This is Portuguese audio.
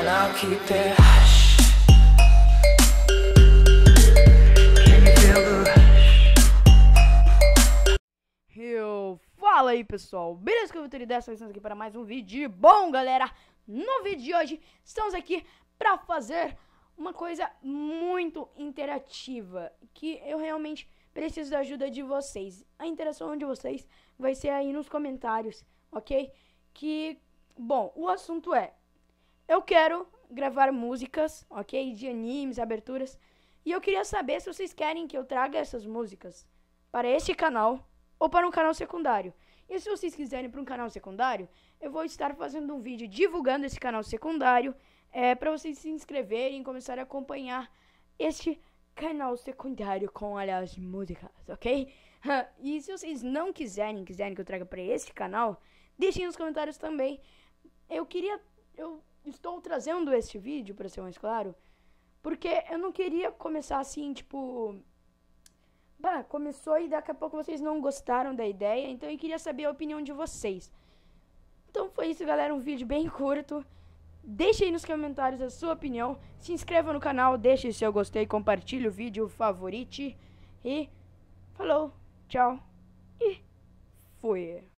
and I'll keep it hush. Eu fala aí pessoal, beleza que eu vou dessa estamos aqui para mais um vídeo. Bom galera, no vídeo de hoje estamos aqui para fazer uma coisa muito interativa que eu realmente preciso da ajuda de vocês. A interação de vocês vai ser aí nos comentários, ok? Que, bom, o assunto é eu quero gravar músicas, ok? De animes, aberturas. E eu queria saber se vocês querem que eu traga essas músicas para este canal ou para um canal secundário. E se vocês quiserem para um canal secundário, eu vou estar fazendo um vídeo divulgando esse canal secundário é, para vocês se inscreverem e começarem a acompanhar este canal secundário com as músicas, ok? e se vocês não quiserem, quiserem que eu traga para este canal, deixem nos comentários também. Eu queria eu estou trazendo este vídeo, para ser mais claro, porque eu não queria começar assim, tipo. Bah, começou e daqui a pouco vocês não gostaram da ideia, então eu queria saber a opinião de vocês. Então foi isso, galera. Um vídeo bem curto. Deixe aí nos comentários a sua opinião. Se inscreva no canal, deixe seu gostei, compartilhe o vídeo, favorite. E falou, tchau e fui.